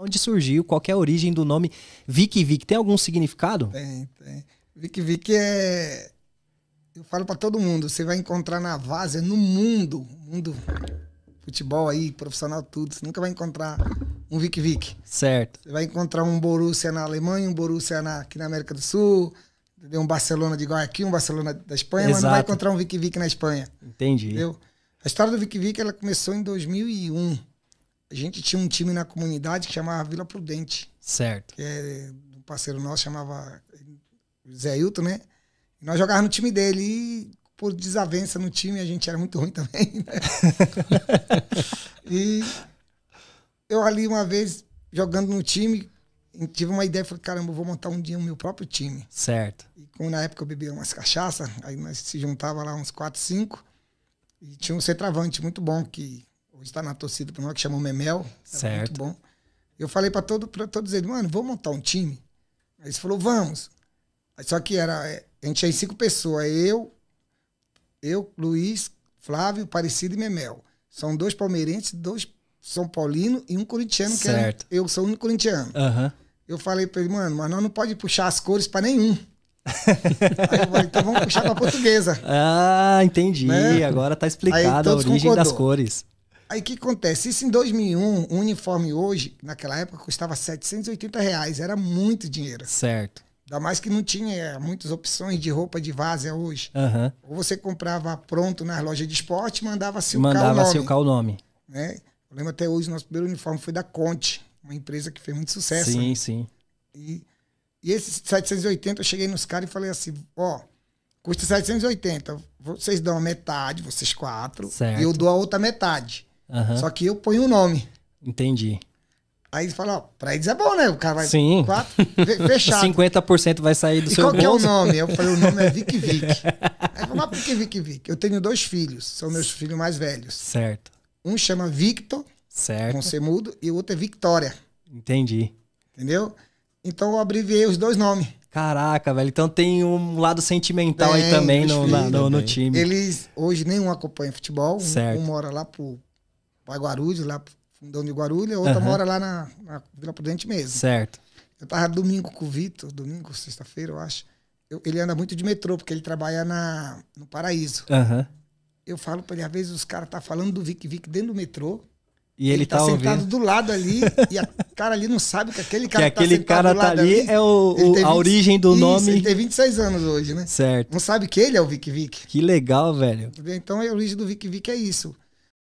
onde surgiu, qual é a origem do nome Vicky Vicky? Tem algum significado? Tem, tem. Vicky Vicky é. Eu falo para todo mundo, você vai encontrar na várzea, no mundo, mundo futebol aí, profissional, tudo, você nunca vai encontrar um Vicky Vicky. Certo. Você vai encontrar um Borussia na Alemanha, um Borussia na, aqui na América do Sul, um Barcelona de Guayaquil, um Barcelona da Espanha, Exato. mas não vai encontrar um Vicky Vicky na Espanha. Entendi. Entendeu? A história do Vicky Vicky ela começou em 2001 a gente tinha um time na comunidade que chamava Vila Prudente. Certo. Que é um parceiro nosso, chamava Zé Hilton, né? E nós jogávamos no time dele e por desavença no time a gente era muito ruim também, né? e eu ali uma vez jogando no time, tive uma ideia, falei, caramba, eu vou montar um dia o meu próprio time. Certo. E como na época eu bebia umas cachaça, aí nós se juntava lá uns 4, 5 e tinha um centroavante muito bom que hoje tá na torcida para nós, que chama o Memel. É certo. Muito bom. Eu falei para todo, pra todos eles, mano, vamos montar um time? Aí eles falou, vamos. Aí, só que era, é, a gente tinha cinco pessoas, eu, eu, Luiz, Flávio, Parecido e Memel. São dois palmeirenses, dois são Paulino e um corintiano, que certo. Era, eu sou o único corintiano. Uhum. Eu falei para ele, mano, mas nós não pode puxar as cores para nenhum. Aí falei, então vamos puxar pra portuguesa. Ah, entendi. Né? Agora tá explicado a origem concordou. das cores. Aí o que acontece? Isso em 2001, um uniforme hoje, naquela época, custava 780 reais. Era muito dinheiro. Certo. Ainda mais que não tinha eh, muitas opções de roupa de vaza hoje. Uhum. Ou você comprava pronto nas lojas de esporte mandava se mandava o nome. Mandava se o nome. Né? Eu lembro até hoje, nosso primeiro uniforme foi da Conte, uma empresa que fez muito sucesso. Sim, né? sim. E, e esses 780, eu cheguei nos caras e falei assim, ó... Oh, custa 780. Vocês dão a metade, vocês quatro. Certo. E eu dou a outra metade. Uhum. Só que eu ponho o um nome. Entendi. Aí ele fala, ó, pra eles é bom, né? O cara vai. Sim. Quatro, fechado. 50% vai sair do e seu qual bolso. Qual é o nome? Eu falei, o nome é Vic Vic. Aí falou, mas por que Vic Vic? Eu tenho dois filhos, são meus filhos mais velhos. Certo. Um chama Victor, certo. com C mudo, e o outro é Victoria. Entendi. Entendeu? Então eu abreviei os dois nomes. Caraca, velho. Então tem um lado sentimental tem, aí também no, filhos, no, no, time. Eles hoje nenhum acompanha futebol. Certo. Um, um mora lá pro para Guarulhos, lá pro fundão de Guarulhos, a outra uhum. mora lá na, na, Vila Prudente mesmo. Certo. Eu tava domingo com o Vitor, domingo, sexta-feira, eu acho. Eu, ele anda muito de metrô, porque ele trabalha na, no Paraíso. Uhum. Eu falo para ele, às vezes os caras tá falando do Vic Vic dentro do metrô. E ele, ele tá, tá sentado do lado ali, e a cara ali não sabe que aquele cara que tá aquele cara tá ali, ali. é o, o 20, a origem do isso, nome. Ele tem 26 anos hoje, né? Certo. Não sabe que ele é o Vic Vic. Que legal, velho. Então a origem do Vic Vic é isso.